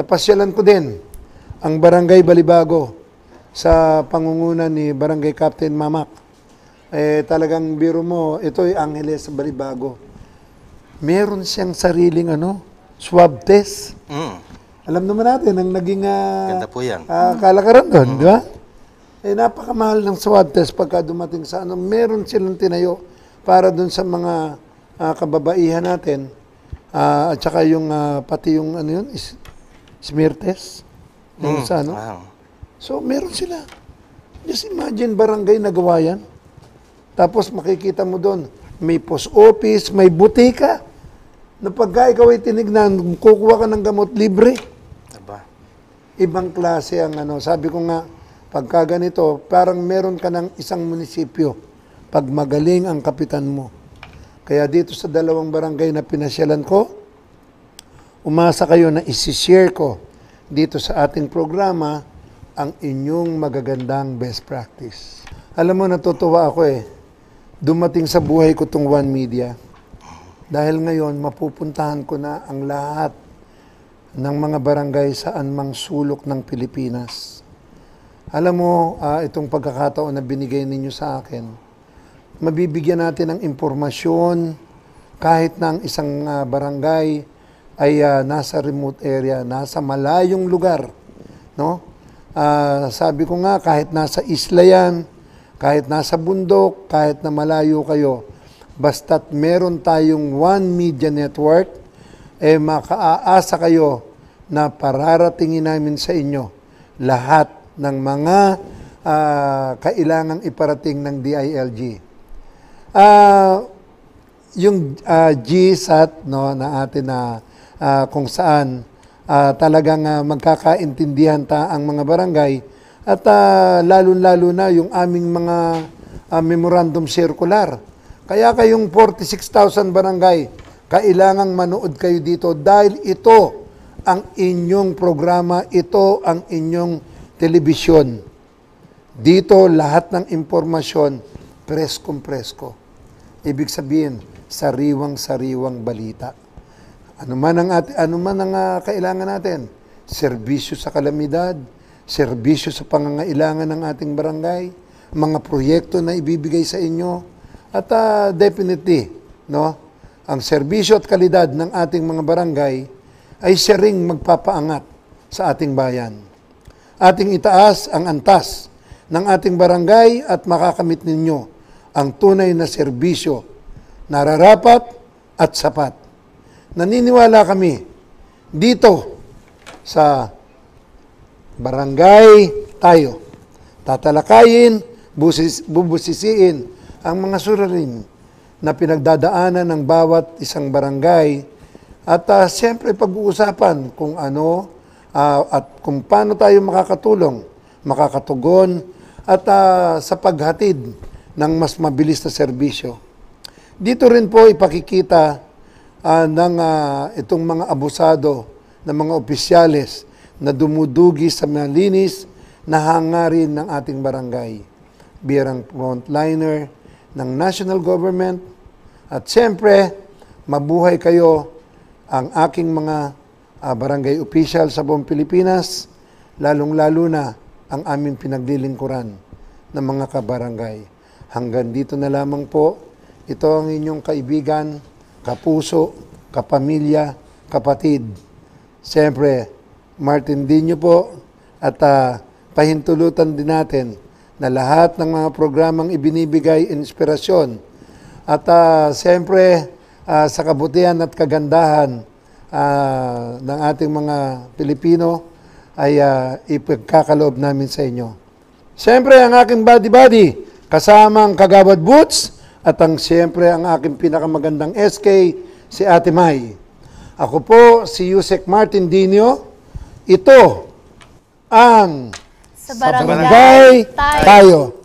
Napasyalan ko din ang Barangay Balibago sa pangunguna ni Barangay Captain Mamak. Eh, talagang biro mo, ito ay Angeles Balibago. Meron siyang sariling ano, swab test. Mm. Alam naman natin ang naging uh, Uh, kalakaran doon, mm. di ba? Eh, napakamahal ng swab test pagka dumating sa ano. Meron silang tinayo para doon sa mga uh, kababaihan natin. Uh, at saka yung, uh, pati yung ano yun, is, smear test. Mm. sa ano. Wow. So, meron sila. Just imagine, barangay nagawa yan. Tapos makikita mo doon, may post office, may butika. Na pagka ikaw ay tinignan, kukuha ka ng gamot libre. Aba. Ibang klase ang ano. Sabi ko nga, pagka ganito, parang meron ka ng isang munisipyo pag magaling ang kapitan mo. Kaya dito sa dalawang barangay na pinasyalan ko, Umasa kayo na isishare ko dito sa ating programa ang inyong magagandang best practice. Alam mo, natutuwa ako eh. Dumating sa buhay ko tong One Media. Dahil ngayon, mapupuntahan ko na ang lahat ng mga barangay saan mang sulok ng Pilipinas. Alam mo, uh, itong pagkakataon na binigay ninyo sa akin, mabibigyan natin ng impormasyon kahit na ang isang uh, barangay ay uh, nasa remote area, nasa malayong lugar, no? Uh, sabi ko nga kahit nasa isla yan, kahit nasa bundok, kahit na malayo kayo, basta't meron tayong one media network, eh makaaasa kayo na pararatingin namin sa inyo lahat ng mga uh, kailangang iparating ng DILG. Uh, yung uh, GSAT no, na atin na uh, uh, kung saan uh, talagang uh, magkakaintindihan ta ang mga barangay at uh, lalo-lalo na yung aming mga uh, memorandum circular. Kaya kayong 46,000 barangay, kailangang manood kayo dito dahil ito ang inyong programa, ito ang inyong telebisyon. Dito lahat ng impormasyon preskong presko. Ibig sabihin, sariwang-sariwang balita. Ano man ang, at, ano man ang uh, kailangan natin? Serbisyo sa kalamidad, serbisyo sa pangangailangan ng ating barangay, mga proyekto na ibibigay sa inyo, at uh, definitely, no, ang serbisyo at kalidad ng ating mga barangay ay siya magpapaangat sa ating bayan. Ating itaas ang antas ng ating barangay at makakamit ninyo ang tunay na serbisyo, nararapat at sapat naniniwala kami dito sa barangay tayo. Tatalakayin, busis, bubusisiin ang mga surarin na pinagdadaanan ng bawat isang barangay at uh, siyempre pag-uusapan kung ano uh, at kung paano tayo makakatulong, makakatugon at uh, sa paghatid ng mas mabilis na serbisyo. Dito rin po ipakikita uh, ah, ng uh, ah, itong mga abusado ng mga opisyales na dumudugi sa malinis na hangarin ng ating barangay. Birang frontliner ng national government at siyempre, mabuhay kayo ang aking mga uh, barangay official sa buong Pilipinas, lalong-lalo na ang aming pinaglilingkuran ng mga kabarangay. Hanggang dito na lamang po, ito ang inyong kaibigan, kapuso, kapamilya, kapatid. Siyempre, Martin Dino po at uh, pahintulutan din natin na lahat ng mga programang ibinibigay inspirasyon at uh, siyempre uh, sa kabutihan at kagandahan uh, ng ating mga Pilipino ay uh, ipagkakaloob namin sa inyo. Siyempre ang aking buddy-buddy kasamang ang Kagawad Boots, at ang siyempre ang aking pinakamagandang SK, si Ate May. Ako po si Yusek Martin Dino. Ito ang sa barangay, tayo. tayo.